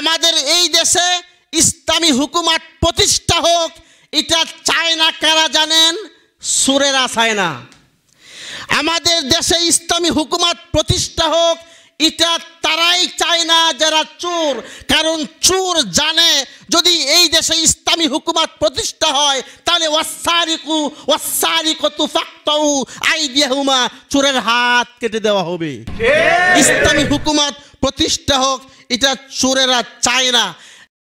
আমাদের এই দেশে ইসলামী হুকুমাত প্রতিষ্ঠা হোক এটা চায় না কারা জানেন সুরেরা চায় না আমাদের দেশে ইসলামী হুকুমাত প্রতিষ্ঠা হোক এটা তারাই চায় না যারা চোর কারণ চোর জানে যদি এই দেশে ইসলামী হুকুমাত প্রতিষ্ঠা হয় তাহলে ওয়াসারিকু ওয়াসারিকতু ফাক্তাউ আইদিয়াহুমা চোরের হাত কেটে দেওয়া হবে ইসলামী হুকুমাত প্রতিষ্ঠা হোক এটা চোরেরা চায় না